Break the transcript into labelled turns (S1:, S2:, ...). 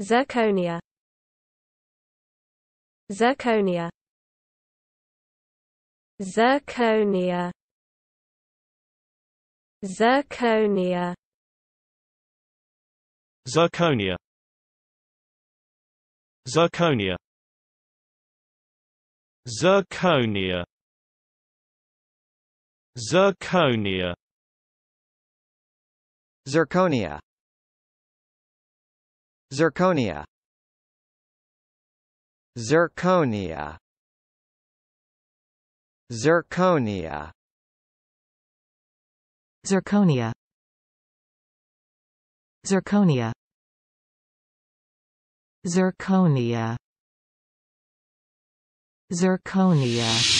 S1: Zirconia Zirconia Zirconia Zirconia Zirconia Zirconia Zirconia Zirconia Zirconia Zirconia Zirconia Zirconia Zirconia Zirconia Zirconia
S2: Zirconia